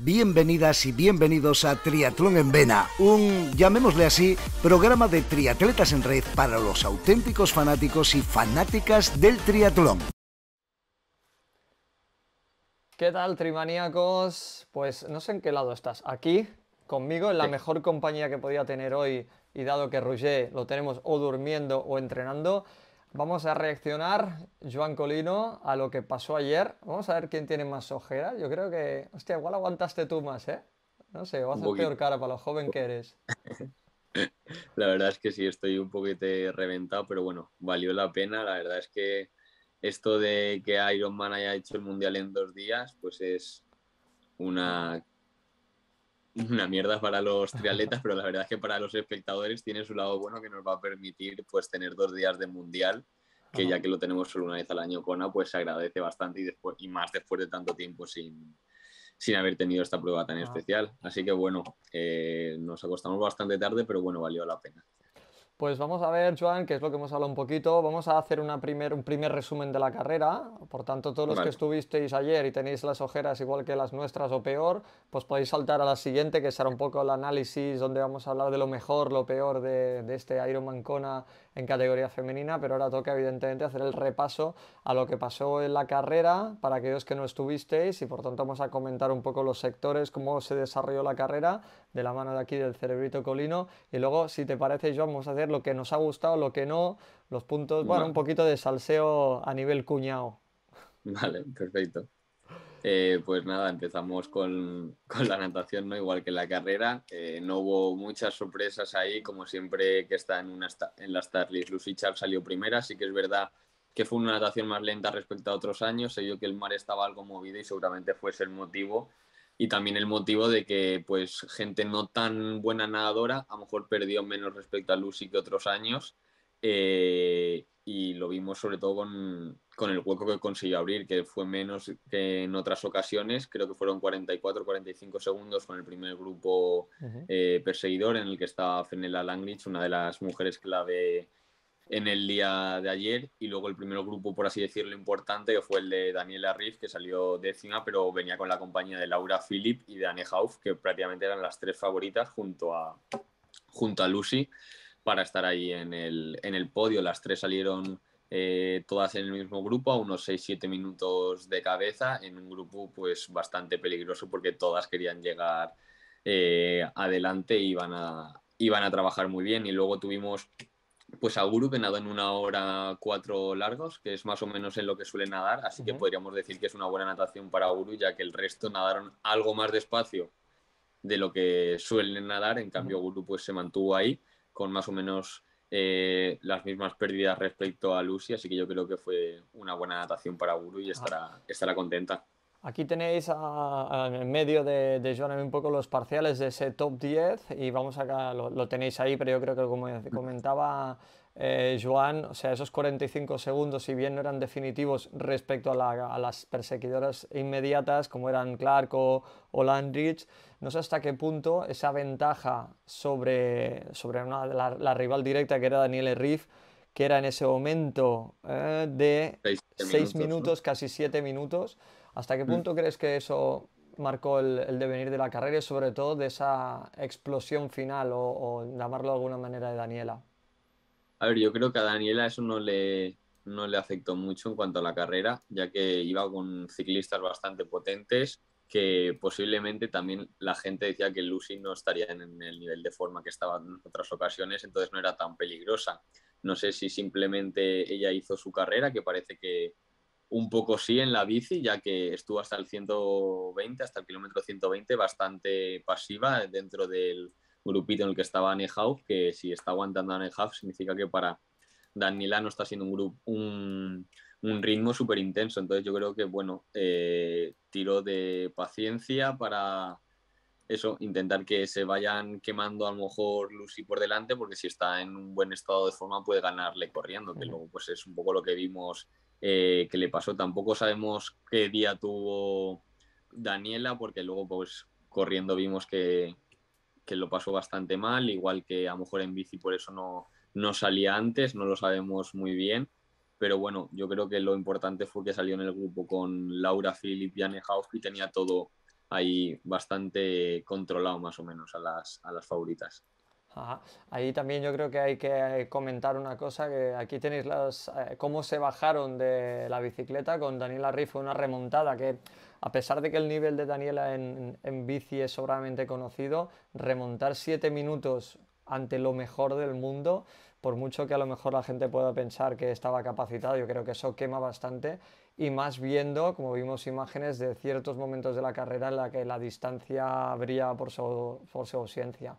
Bienvenidas y bienvenidos a Triatlón en Vena, un, llamémosle así, programa de triatletas en red para los auténticos fanáticos y fanáticas del triatlón. ¿Qué tal, trimaníacos? Pues no sé en qué lado estás. Aquí, conmigo, en la mejor compañía que podía tener hoy, y dado que Roger lo tenemos o durmiendo o entrenando, Vamos a reaccionar, Joan Colino, a lo que pasó ayer. Vamos a ver quién tiene más ojeras. Yo creo que, hostia, igual aguantaste tú más, ¿eh? No sé, vas a peor cara para lo joven que eres. la verdad es que sí, estoy un poquito reventado, pero bueno, valió la pena. La verdad es que esto de que Iron Man haya hecho el mundial en dos días, pues es una una mierda para los triatletas, pero la verdad es que para los espectadores tiene su lado bueno que nos va a permitir pues tener dos días de mundial, que ya que lo tenemos solo una vez al año cona pues se agradece bastante y, después, y más después de tanto tiempo sin, sin haber tenido esta prueba tan especial. Así que bueno, eh, nos acostamos bastante tarde, pero bueno, valió la pena. Pues vamos a ver, Joan, que es lo que hemos hablado un poquito. Vamos a hacer una primer, un primer resumen de la carrera. Por tanto, todos los que estuvisteis ayer y tenéis las ojeras igual que las nuestras o peor, pues podéis saltar a la siguiente, que será un poco el análisis donde vamos a hablar de lo mejor, lo peor de, de este Ironman Kona en categoría femenina, pero ahora toca evidentemente hacer el repaso a lo que pasó en la carrera para aquellos que no estuvisteis y por tanto vamos a comentar un poco los sectores, cómo se desarrolló la carrera de la mano de aquí del cerebrito colino y luego si te parece yo vamos a hacer lo que nos ha gustado, lo que no, los puntos, bueno, un poquito de salseo a nivel cuñado. Vale, perfecto. Eh, pues nada, empezamos con, la natación, ¿no? Igual que la carrera. Eh, no hubo muchas sorpresas ahí, como siempre que está en, las Starlist. Lucy Charles salió primera, así que es verdad que fue una natación más lenta respecto a otros años. Se vio que el mar estaba algo movido y seguramente fuese el motivo. Y también el motivo de que, pues, gente no tan buena nadadora, a lo mejor perdió menos respecto a Lucy que otros años eh, y lo vimos sobre todo con, el hueco que consiguió abrir, que fue menos que en otras ocasiones, creo que fueron 44-45 segundos con el primer grupo eh, perseguidor en el que estaba Fenella Langlich, una de las mujeres clave en el día de ayer y luego el primer grupo, por así decirlo, importante, que fue el de Daniela Riff, que salió décima, pero venía con la compañía de Laura Philip y de Anne Hauf, que prácticamente eran las tres favoritas junto a, junto a Lucy para estar ahí en el, podio. Las tres salieron eh, todas en el mismo grupo, a unos 6-7 minutos de cabeza, en un grupo pues bastante peligroso porque todas querían llegar eh, adelante y iban a, iban a trabajar muy bien. Y luego tuvimos pues a Guru que nadó en una hora cuatro largos, que es más o menos en lo que suele nadar, así que podríamos decir que es una buena natación para Guru, ya que el resto nadaron algo más despacio de lo que suelen nadar, en cambio Guru pues se mantuvo ahí con más o menos eh, las mismas pérdidas respecto a Lucy, así que yo creo que fue una buena adaptación para Guru y estará, estará contenta. Aquí tenéis a, en medio de, de Joan un poco los parciales de ese top 10 y vamos a lo, lo tenéis ahí, pero yo creo que como mm. comentaba eh, Joan, o sea, esos 45 segundos, si bien no eran definitivos respecto a, las perseguidoras inmediatas, como eran Clark o, Landrich, no sé hasta qué punto esa ventaja sobre, sobre la, rival directa que era Daniela Riff, que era en ese momento eh, de 6 minutos, casi 7 minutos, ¿hasta qué mm. punto crees que eso marcó el, devenir de la carrera y sobre todo de esa explosión final o, o llamarlo de alguna manera de Daniela? A ver, yo creo que a Daniela eso no le, no le afectó mucho en cuanto a la carrera, ya que iba con ciclistas bastante potentes, que posiblemente también la gente decía que Lucy no estaría en el nivel de forma que estaba en otras ocasiones, entonces no era tan peligrosa. No sé si simplemente ella hizo su carrera, que parece que un poco sí en la bici, ya que estuvo hasta el 120, hasta el kilómetro 120, bastante pasiva dentro del, grupito en el que estaba Nehauf, que si está aguantando a significa que para Daniela no está siendo un, grupo, un, ritmo súper intenso. Entonces yo creo que, bueno, eh, tiro de paciencia para eso, intentar que se vayan quemando a lo mejor Lucy por delante, porque si está en un buen estado de forma puede ganarle corriendo, que luego pues es un poco lo que vimos eh, que le pasó. Tampoco sabemos qué día tuvo Daniela, porque luego pues corriendo vimos que, que lo pasó bastante mal, igual que a lo mejor en bici por eso no, no salía antes, no lo sabemos muy bien. Pero bueno, yo creo que lo importante fue que salió en el grupo con Laura, Philip y y tenía todo ahí bastante controlado más o menos a las, a las favoritas. Ahí también yo creo que hay que eh, comentar una cosa, que aquí tenéis las, eh, cómo se bajaron de la bicicleta con Daniela Riff, una remontada que a pesar de que el nivel de Daniela en, en bici es sobradamente conocido, remontar siete minutos ante lo mejor del mundo, por mucho que a lo mejor la gente pueda pensar que estaba capacitado, yo creo que eso quema bastante y más viendo, como vimos imágenes de ciertos momentos de la carrera en la que la distancia brilla por su, por su ausencia.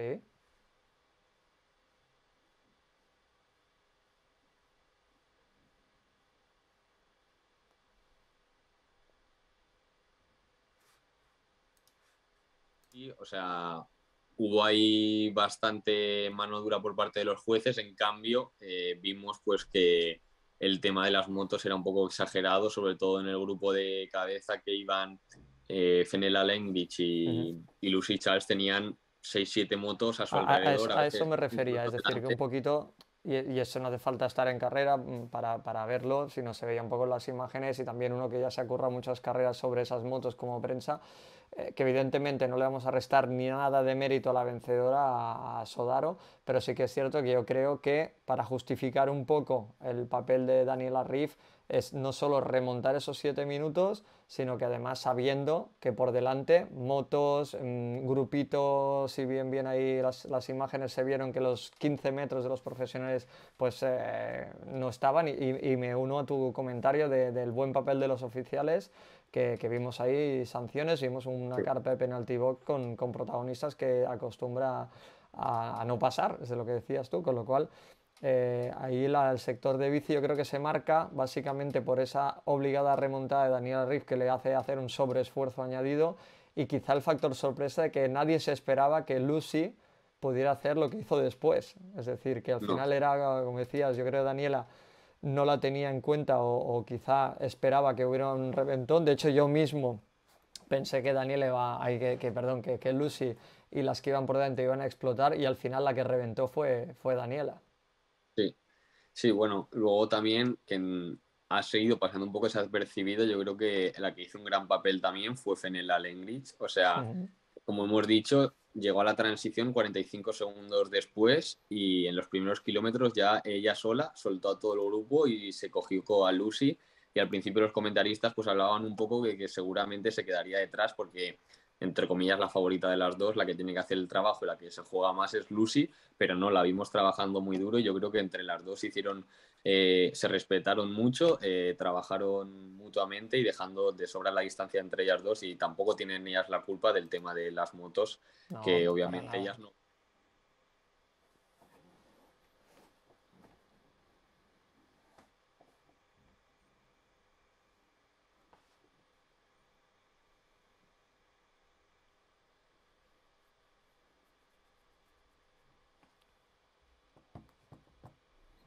Sí. Y, o sea, hubo ahí bastante mano dura por parte de los jueces, en cambio eh, vimos pues que el tema de las motos era un poco exagerado, sobre todo en el grupo de cabeza que iban eh, Fenella y, y Lucy Charles tenían 6, 7 motos a su alrededor. A, eso, me refería, es decir, que un poquito, y, eso no hace falta estar en carrera mm, para, para verlo, no se veía un poco las imágenes y también uno que ya se acurra muchas carreras sobre esas motos como prensa, eh, que evidentemente no le vamos a restar ni nada de mérito a la vencedora, a, a, Sodaro, pero sí que es cierto que yo creo que para justificar un poco el papel de Daniel Arrif, es no solo remontar esos siete minutos, sino que además sabiendo que por delante motos, mm, grupitos, si bien bien ahí las, imágenes se vieron que los 15 metros de los profesionales pues eh, no estaban y, me uno a tu comentario del buen papel de los oficiales que, vimos ahí sanciones, vimos una carta de penalty box con, protagonistas que acostumbra a no pasar, es de lo que decías tú, con lo cual eh, ahí el sector de bici yo creo que se marca básicamente por esa obligada remontada de Daniel Riff que le hace hacer un sobreesfuerzo añadido y quizá el factor sorpresa de que nadie se esperaba que Lucy pudiera hacer lo que hizo después. Es decir, que al final era, como decías, yo creo Daniela no la tenía en cuenta o, quizá esperaba que hubiera un reventón. De hecho, yo mismo pensé que Daniela iba, que, perdón, que, Lucy y las que iban por delante iban a explotar y al final la que reventó fue, fue Daniela. Sí, bueno, luego también que ha seguido pasando un poco desapercibido, yo creo que la que hizo un gran papel también fue Fenella Lengrich, o sea, como hemos dicho, llegó a la transición 45 segundos después y en los primeros kilómetros ya ella sola soltó a todo el grupo y se cogió a Lucy y al principio los comentaristas pues hablaban un poco de que seguramente se quedaría detrás porque entre comillas, la favorita de las dos, la que tiene que hacer el trabajo y la que se juega más es Lucy, pero no, la vimos trabajando muy duro y yo creo que entre las dos hicieron, eh, se respetaron mucho, eh, trabajaron mutuamente y dejando de sobra la distancia entre ellas dos y tampoco tienen ellas la culpa del tema de las motos, que obviamente ellas no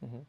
Mm-hmm.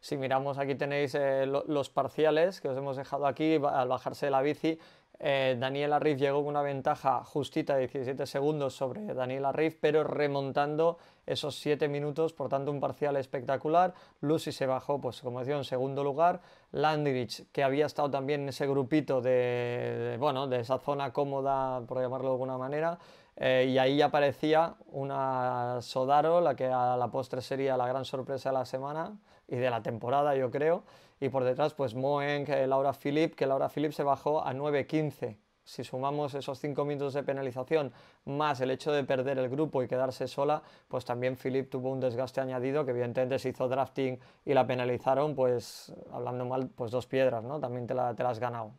Si miramos, aquí tenéis eh, los parciales que os hemos dejado aquí al bajarse de la bici. Daniela eh, Daniel llegó con una ventaja justita de 17 segundos sobre Daniela Riff, pero remontando esos 7 minutos, por tanto un parcial espectacular. Lucy se bajó, pues como decía, en segundo lugar. Landrich, que había estado también en ese grupito de bueno, de esa zona cómoda, por llamarlo de alguna manera, eh, y ahí aparecía una Sodaro, la que a la postre sería la gran sorpresa de la semana y de la temporada, yo creo. Y por detrás, pues Moen, eh, que Laura Philip, que Laura Philip se bajó a 9.15. Si sumamos esos 5 minutos de penalización más el hecho de perder el grupo y quedarse sola, pues también Philip tuvo un desgaste añadido que evidentemente se hizo drafting y la penalizaron, pues hablando mal, pues dos piedras, ¿no? También te, la, te las has ganado.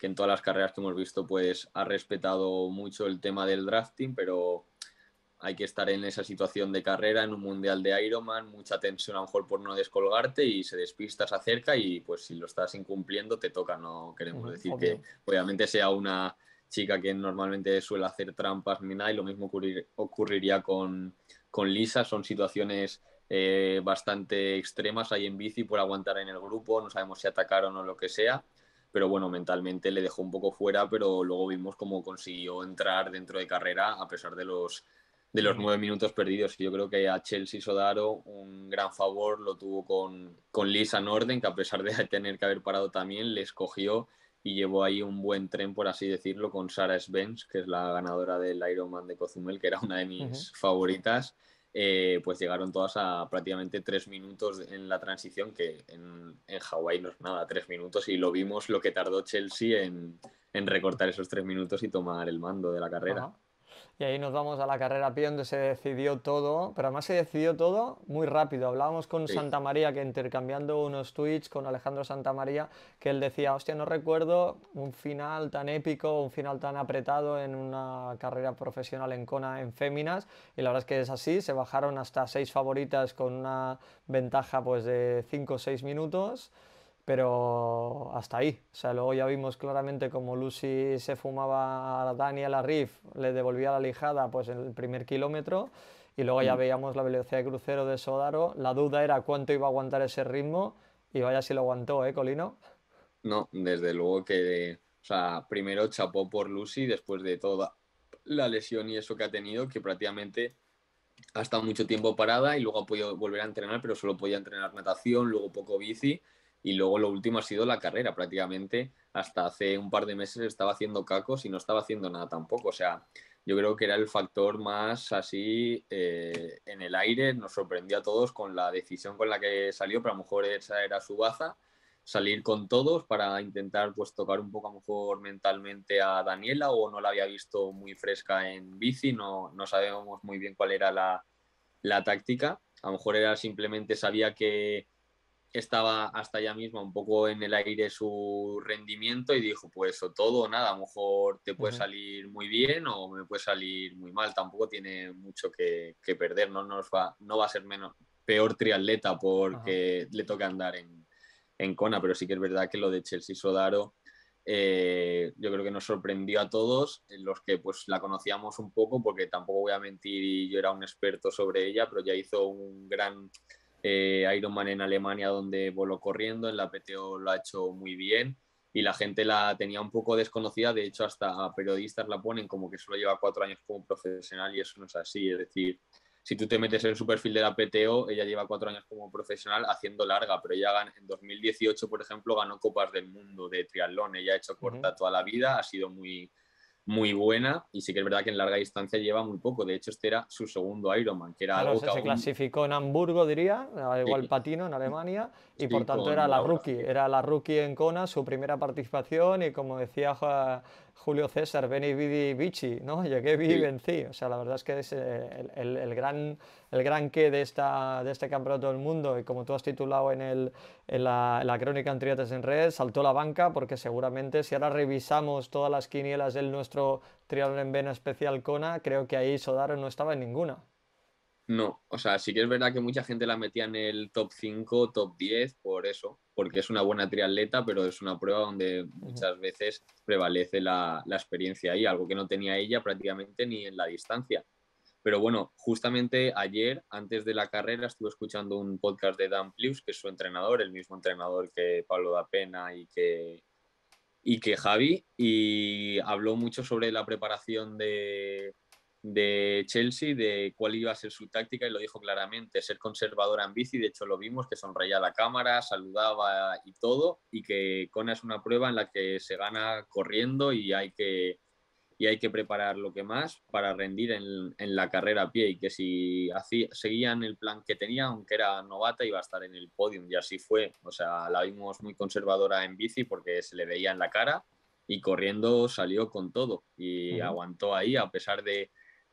que en todas las carreras que hemos visto pues ha respetado mucho el tema del drafting, pero hay que estar en esa situación de carrera, en un mundial de Ironman, mucha tensión a lo mejor por no descolgarte y se despistas acerca y pues si lo estás incumpliendo te toca, no queremos decir que obviamente sea una chica que normalmente suele hacer trampas ni nada y lo mismo ocurriría con, Lisa, son situaciones eh, bastante extremas ahí en bici por aguantar en el grupo, no sabemos si atacaron o lo que sea pero bueno, mentalmente le dejó un poco fuera, pero luego vimos cómo consiguió entrar dentro de carrera a pesar de los, de los nueve minutos perdidos. Yo creo que a Chelsea Sodaro un gran favor lo tuvo con, con Lisa Norden, que a pesar de tener que haber parado también, le escogió y llevó ahí un buen tren, por así decirlo, con Sara Svens, que es la ganadora del Ironman de Cozumel, que era una de mis favoritas eh, pues llegaron todas a prácticamente tres minutos en la transición, que en, en Hawái no es nada, tres minutos, y lo vimos lo que tardó Chelsea en, recortar esos tres minutos y tomar el mando de la carrera. Y ahí nos vamos a la carrera pie donde se decidió todo, pero además se decidió todo muy rápido. Hablábamos con Santa María que intercambiando unos tweets con Alejandro Santa María, que él decía, hostia, no recuerdo un final tan épico, un final tan apretado en una carrera profesional en CONA en féminas. Y la verdad es que es así, se bajaron hasta seis favoritas con una ventaja pues de cinco o seis minutos pero hasta ahí. O sea, luego ya vimos claramente como Lucy se fumaba a Dani a la Riff, le devolvía la lijada pues en el primer kilómetro y luego ya mm. veíamos la velocidad de crucero de Sodaro. La duda era cuánto iba a aguantar ese ritmo y vaya si lo aguantó, ¿eh, Colino? No, desde luego que, o sea, primero chapó por Lucy después de toda la lesión y eso que ha tenido, que prácticamente ha estado mucho tiempo parada y luego ha podido volver a entrenar, pero solo podía entrenar natación, luego poco bici y luego lo último ha sido la carrera, prácticamente hasta hace un par de meses estaba haciendo cacos y no estaba haciendo nada tampoco. O sea, yo creo que era el factor más así eh, en el aire, nos sorprendió a todos con la decisión con la que salió, pero a lo mejor esa era su baza, salir con todos para intentar pues tocar un poco a lo mejor mentalmente a Daniela o no la había visto muy fresca en bici, no, no sabemos muy bien cuál era la, la táctica, a lo mejor era simplemente sabía que estaba hasta ya mismo un poco en el aire su rendimiento y dijo, pues o todo o nada, a lo mejor te puede salir muy bien o me puede salir muy mal, tampoco tiene mucho que, perder, no, va, no va a ser menos, peor triatleta porque le toca andar en, en Kona, pero sí que es verdad que lo de Chelsea Sodaro eh, yo creo que nos sorprendió a todos, los que pues la conocíamos un poco, porque tampoco voy a mentir y yo era un experto sobre ella, pero ya hizo un gran eh, Ironman en Alemania donde voló corriendo, en la PTO lo ha hecho muy bien y la gente la tenía un poco desconocida, de hecho hasta periodistas la ponen como que solo lleva cuatro años como profesional y eso no es así, es decir, si tú te metes en su perfil de la PTO, ella lleva cuatro años como profesional haciendo larga, pero ella en 2018, por ejemplo, ganó Copas del Mundo de triatlón, ella ha hecho corta toda la vida, ha sido muy muy buena y sí que es verdad que en larga distancia lleva muy poco. De hecho, este era su segundo Ironman, que era algo se, clasificó en Hamburgo, diría, igual patino en Alemania, y por tanto era la, rookie, era la rookie en Kona, su primera participación y como decía Julio César, Beni Vidi Vici, ¿no? Llegué, vi y vencí. O sea, la verdad es que es eh, el, gran, el gran que de, esta, de este campeonato del mundo y como tú has titulado en el, en la, crónica en Triates en Red, saltó la banca porque seguramente si ahora revisamos todas las quinielas del nuestro triatlón en vena especial Kona, creo que ahí Sodaro no estaba en ninguna. No, o sea, sí que es verdad que mucha gente la metía en el top 5, top 10 por eso, porque es una buena triatleta, pero es una prueba donde muchas veces prevalece la, la experiencia ahí, algo que no tenía ella prácticamente ni en la distancia. Pero bueno, justamente ayer, antes de la carrera, estuve escuchando un podcast de Dan Plius, que es su entrenador, el mismo entrenador que Pablo da Pena y que, y que Javi, y habló mucho sobre la preparación de, de Chelsea, de cuál iba a ser su táctica, y lo dijo claramente, ser conservador en bici, de hecho lo vimos, que sonreía a la cámara, saludaba y todo, y que Kona es una prueba en la que se gana corriendo y hay que y hay que preparar lo que más para rendir en, la carrera a pie y que si así seguían el plan que tenía, aunque era novata, iba a estar en el podium y así fue. O sea, la vimos muy conservadora en bici porque se le veía en la cara y corriendo salió con todo y aguantó ahí a pesar de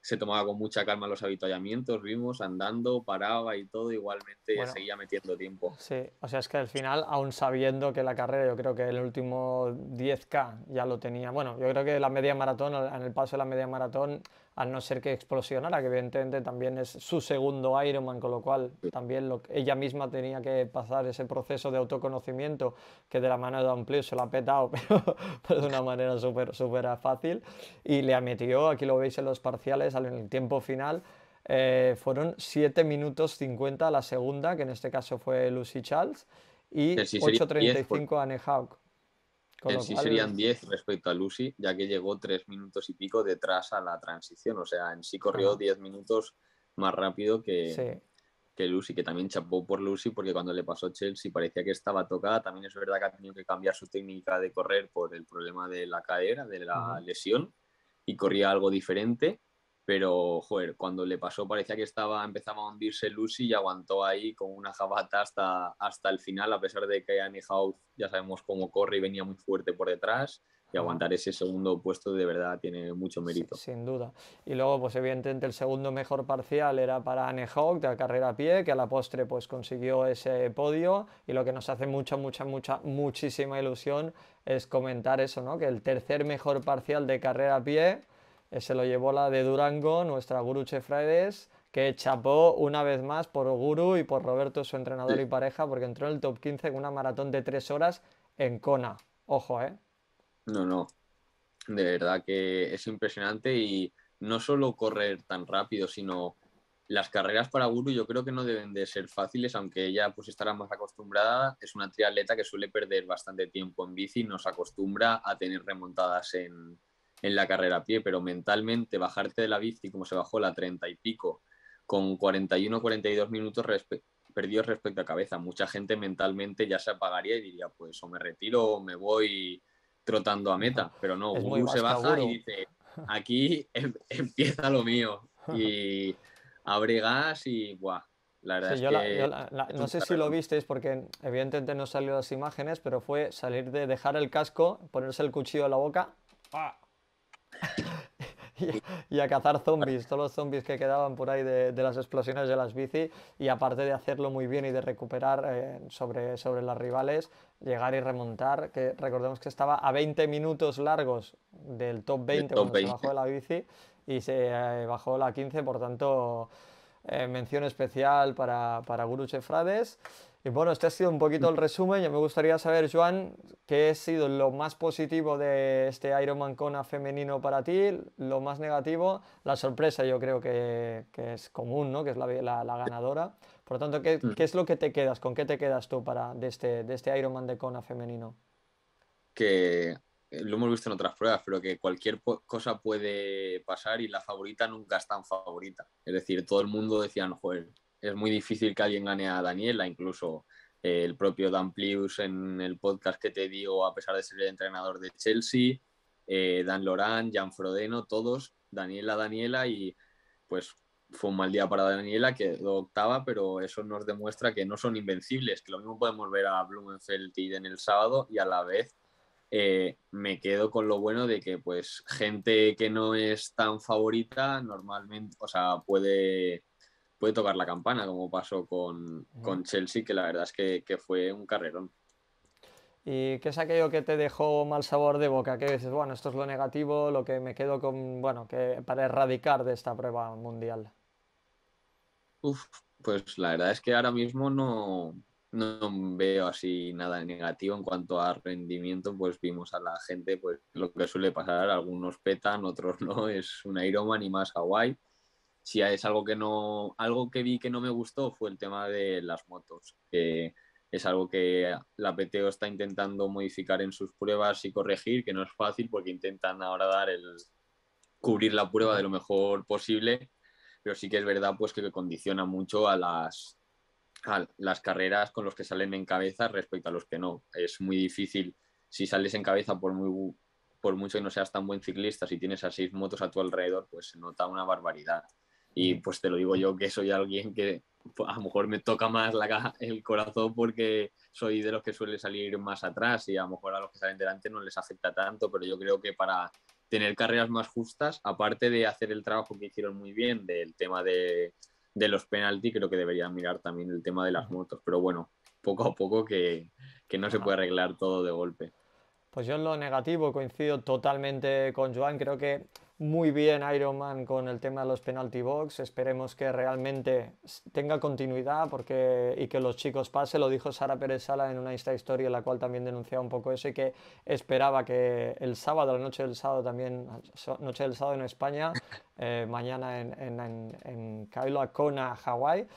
se tomaba con mucha calma los avituallamientos, vimos andando, paraba y todo, igualmente seguía metiendo tiempo. Sí, o sea, es que al final, aún sabiendo que la carrera, yo creo que el último 10K ya lo tenía, bueno, yo creo que la media maratón, en el paso de la media maratón, a no ser que explosionara, que evidentemente también es su segundo Ironman, con lo cual también ella misma tenía que pasar ese proceso de autoconocimiento que de la mano de Amplio se lo ha petado, pero, de una manera súper super fácil, y le metido, aquí lo veis en los parciales, en el tiempo final, eh, fueron 7 minutos 50 a la segunda, que en este caso fue Lucy Charles, y 8.35 pues a Anne Hawk en eh, sí serían 10 respecto a Lucy, ya que llegó 3 minutos y pico detrás a la transición. O sea, en sí corrió 10 minutos más rápido que, Lucy, que también chapó por Lucy, porque cuando le pasó Chelsea parecía que estaba tocada. También es verdad que ha tenido que cambiar su técnica de correr por el problema de la cadera, de la lesión, y corría algo diferente pero joder, cuando le pasó parecía que estaba, empezaba a hundirse Lucy y aguantó ahí con una jabata hasta, hasta el final, a pesar de que Annie House ya sabemos cómo corre y venía muy fuerte por detrás. Y aguantar ese segundo puesto de verdad tiene mucho mérito. sin duda. Y luego, pues evidentemente el segundo mejor parcial era para Anne Hawk de la carrera a pie, que a la postre pues consiguió ese podio. Y lo que nos hace mucha, mucha, mucha, muchísima ilusión es comentar eso, ¿no? Que el tercer mejor parcial de carrera a pie eh, se lo llevó la de Durango, nuestra Guru Chefraides, que chapó una vez más por Guru y por Roberto, su entrenador y pareja, porque entró en el top 15 en una maratón de tres horas en Kona. Ojo, ¿eh? No, no. De verdad que es impresionante y no solo correr tan rápido, sino las carreras para Guru yo creo que no deben de ser fáciles, aunque ella pues estará más acostumbrada. Es una triatleta que suele perder bastante tiempo en bici, y nos acostumbra a tener remontadas en, en la carrera a pie, pero mentalmente bajarte de la bici como se bajó la 30 y pico, con 41 42 minutos perdidos respecto a cabeza, mucha gente mentalmente ya se apagaría y diría, pues o me retiro o me voy trotando a meta, pero no, un se baja y dice, aquí em-, empieza lo mío y abre gas y guau. La verdad es que no sé si lo visteis porque evidentemente no salió las imágenes, pero fue salir de dejar el casco, ponerse el cuchillo en la boca, Y, a cazar zombies, todos los zombies que quedaban por ahí de, de, las explosiones de las bici y aparte de hacerlo muy bien y de recuperar eh, sobre, sobre las rivales, llegar y remontar, que recordemos que estaba a 20 minutos largos del top 20 top cuando se bajó de la bici y se eh, bajó la 15, por tanto, eh, mención especial para, para Guru Chefrades. Y bueno, este ha sido un poquito mm. el resumen. Yo me gustaría saber, Joan, qué ha sido lo más positivo de este Ironman Kona femenino para ti, lo más negativo, la sorpresa yo creo que, que es común, ¿no? que es la, la, ganadora. Por lo tanto, ¿qué, mm. ¿qué, es lo que te quedas? ¿Con qué te quedas tú para, de, este, de este Ironman de Kona femenino? Que eh, lo hemos visto en otras pruebas, pero que cualquier cosa puede pasar y la favorita nunca es tan favorita. Es decir, todo el mundo decía, no, joder, es muy difícil que alguien gane a Daniela, incluso eh, el propio Dan Plius en el podcast que te digo, a pesar de ser el entrenador de Chelsea, eh, Dan Lorán, Jan Frodeno, todos, Daniela, Daniela, y pues fue un mal día para Daniela, quedó octava, pero eso nos demuestra que no son invencibles, que lo mismo podemos ver a Blumenfeld y en el sábado y a la vez eh, me quedo con lo bueno de que pues gente que no es tan favorita normalmente, o sea, puede puede tocar la campana, como pasó con, con Chelsea, que la verdad es que, que, fue un carrerón. ¿Y qué es aquello que te dejó mal sabor de boca? Que dices, bueno, esto es lo negativo, lo que me quedo con, bueno, que para erradicar de esta prueba mundial. Uf, pues la verdad es que ahora mismo no, no veo así nada negativo en cuanto a rendimiento, pues vimos a la gente, pues lo que suele pasar, algunos petan, otros no, es un Ironman y más Hawái si es algo que no, algo que vi que no me gustó fue el tema de las motos, que es algo que la PTO está intentando modificar en sus pruebas y corregir, que no es fácil porque intentan ahora dar el cubrir la prueba de lo mejor posible, pero sí que es verdad pues que condiciona mucho a las a las carreras con los que salen en cabeza respecto a los que no. Es muy difícil si sales en cabeza por muy por mucho que no seas tan buen ciclista, si tienes a seis motos a tu alrededor, pues se nota una barbaridad. Y pues te lo digo yo que soy alguien que pues, a lo mejor me toca más la, el corazón porque soy de los que suele salir más atrás y a lo mejor a los que salen delante no les afecta tanto, pero yo creo que para tener carreras más justas, aparte de hacer el trabajo que hicieron muy bien del tema de, de los penaltis, creo que deberían mirar también el tema de las motos, pero bueno, poco a poco que, que no se puede arreglar todo de golpe. Pues yo en lo negativo coincido totalmente con Joan, creo que muy bien Iron Man con el tema de los penalty box. Esperemos que realmente tenga continuidad porque, y que los chicos pasen. Lo dijo Sara Pérez Sala en una Insta Historia, en la cual también denunciaba un poco eso y que esperaba que el sábado, la noche del sábado también, noche del sábado en España, eh, mañana en, en, en, en Kailua Kona, Hawái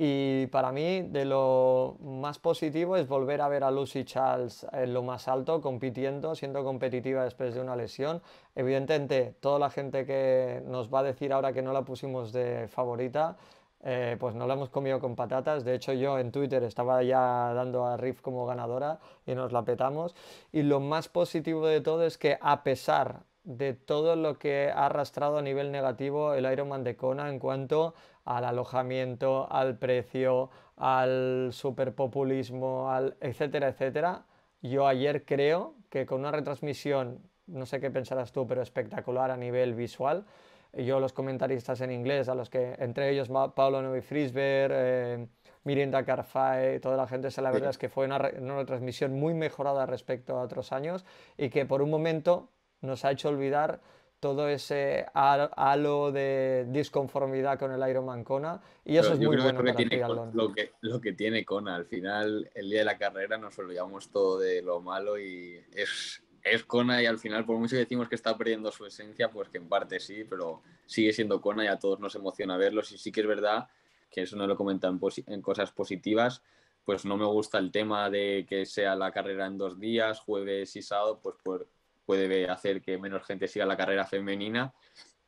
y para mí, de lo más positivo es volver a ver a Lucy Charles en lo más alto, compitiendo, siendo competitiva después de una lesión. Evidentemente, toda la gente que nos va a decir ahora que no la pusimos de favorita, eh, pues no la hemos comido con patatas. De hecho, yo en Twitter estaba ya dando a Riff como ganadora y nos la petamos. Y lo más positivo de todo es que a pesar de todo lo que ha arrastrado a nivel negativo el Ironman de Kona en cuanto al alojamiento, al precio, al superpopulismo, al etcétera, etcétera. Yo ayer creo que con una retransmisión, no sé qué pensarás tú, pero espectacular a nivel visual, yo los comentaristas en inglés, a los que entre ellos Pablo Novi Frisberg, eh, Mirinda Carfay, toda la gente, la verdad es que fue una, una retransmisión muy mejorada respecto a otros años y que por un momento nos ha hecho olvidar todo ese halo de disconformidad con el Ironman Kona y eso es muy bueno lo que, lo que tiene Kona, al final el día de la carrera nos olvidamos todo de lo malo y es, es Kona y al final, por mucho que decimos que está perdiendo su esencia, pues que en parte sí, pero sigue siendo Cona y a todos nos emociona verlo, Y sí que es verdad que eso no lo comentan en cosas positivas, pues no me gusta el tema de que sea la carrera en dos días, jueves y sábado, pues por, puede hacer que menos gente siga la carrera femenina,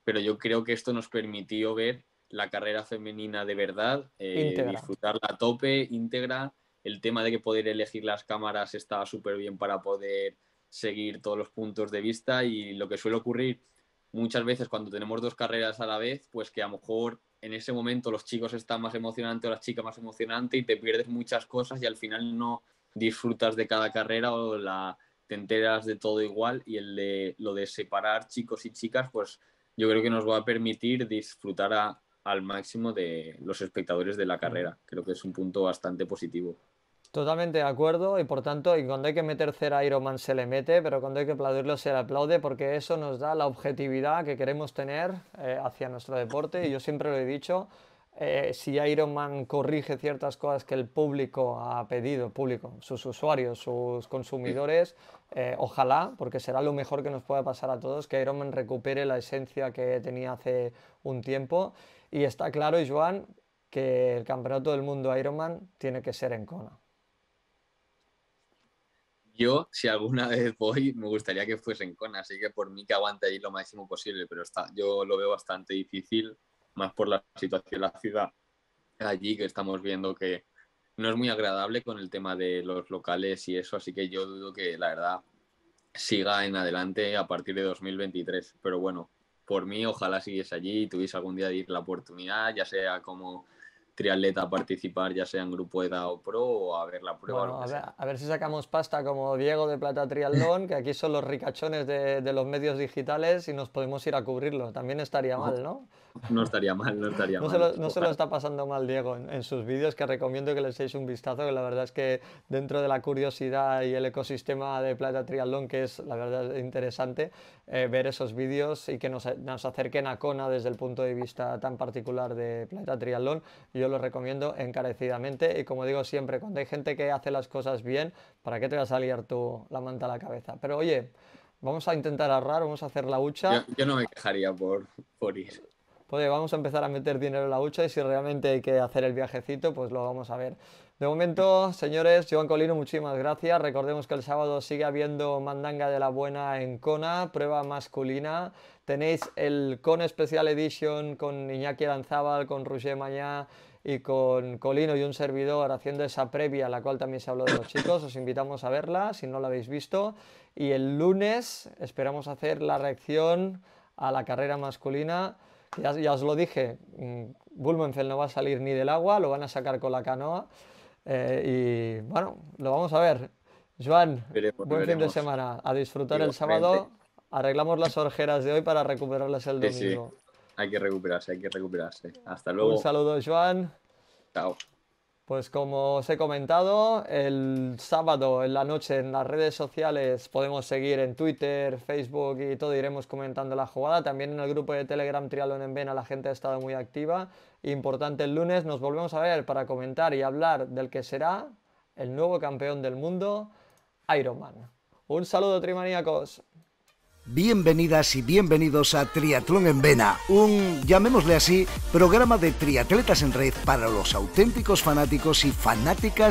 pero yo creo que esto nos permitió ver la carrera femenina de verdad, eh, disfrutarla a tope, íntegra. El tema de que poder elegir las cámaras estaba súper bien para poder seguir todos los puntos de vista y lo que suele ocurrir muchas veces cuando tenemos dos carreras a la vez, pues que a lo mejor en ese momento los chicos están más emocionantes o las chicas más emocionantes y te pierdes muchas cosas y al final no disfrutas de cada carrera o la, te enteras de todo igual y el de, lo de separar chicos y chicas, pues yo creo que nos va a permitir disfrutar al máximo de los espectadores de la mm. carrera. Creo que es un punto bastante positivo. Totalmente de acuerdo y por tanto, y cuando hay que meter cera Ironman se le mete, pero cuando hay que aplaudirlo se le aplaude porque eso nos da la objetividad que queremos tener eh, hacia nuestro deporte y yo siempre lo he dicho, eh, si Ironman corrige ciertas cosas que el público ha pedido, público, sus usuarios, sus consumidores, eh, ojalá, porque será lo mejor que nos pueda pasar a todos, que Ironman recupere la esencia que tenía hace un tiempo. Y está claro, Joan, que el campeonato del mundo Ironman tiene que ser en Kona. Yo, si alguna vez voy, me gustaría que fuese en Kona, así que por mí que aguante ahí lo máximo posible, pero está, yo lo veo bastante difícil más por la situación de la ciudad allí, que estamos viendo que no es muy agradable con el tema de los locales y eso, así que yo dudo que la verdad siga en adelante a partir de 2023. Pero bueno, por mí, ojalá sigues allí y tuviese algún día de ir la oportunidad, ya sea como triatleta a participar, ya sea en grupo EDA o pro, o a ver la prueba. a, ver, si sacamos pasta como Diego de Plata Triatlón, que aquí son los ricachones de, los medios digitales y nos podemos ir a cubrirlo. También estaría mal, ¿no? No estaría mal, no estaría no mal. Se no se lo está pasando mal Diego en, sus vídeos, que recomiendo que le echéis un vistazo, que la verdad es que dentro de la curiosidad y el ecosistema de Plata Triatlón, que es la verdad interesante, eh, ver esos vídeos y que nos, nos acerquen a Kona desde el punto de vista tan particular de Plata Triatlón. Yo lo recomiendo encarecidamente y como digo siempre, cuando hay gente que hace las cosas bien, ¿para qué te vas a liar tú la manta a la cabeza? Pero oye, vamos a intentar ahorrar, vamos a hacer la hucha. Yo, no me quejaría por, por ir. Pues vamos a empezar a meter dinero en la hucha y si realmente hay que hacer el viajecito, pues lo vamos a ver. De momento, señores, Joan Colino, muchísimas gracias. Recordemos que el sábado sigue habiendo mandanga de la buena en Kona, prueba masculina. Tenéis el Con Special Edition con Iñaki Aranzábal, con Roger Mañá, y con Colino y un servidor haciendo esa previa, la cual también se habló de los chicos. Os invitamos a verla si no la habéis visto. Y el lunes esperamos hacer la reacción a la carrera masculina. Ya, os lo dije, mm, Bulmenfeld no va a salir ni del agua, lo van a sacar con la canoa. Eh, y bueno, lo vamos a ver. Joan, buen fin de semana. A disfrutar el sábado. Arreglamos las orjeras de hoy para recuperarlas el domingo hay que recuperarse, hay que recuperarse. Hasta luego. Un saludo, Joan. Chao. Pues como os he comentado, el sábado en la noche en las redes sociales podemos seguir en Twitter, Facebook y todo, iremos comentando la jugada. También en el grupo de Telegram Trialón en Vena la gente ha estado muy activa. Importante el lunes, nos volvemos a ver para comentar y hablar del que será el nuevo campeón del mundo, Ironman. Un saludo, trimaníacos. Bienvenidas y bienvenidos a Triatlón en Vena, un, llamémosle así, programa de triatletas en red para los auténticos fanáticos y fanáticas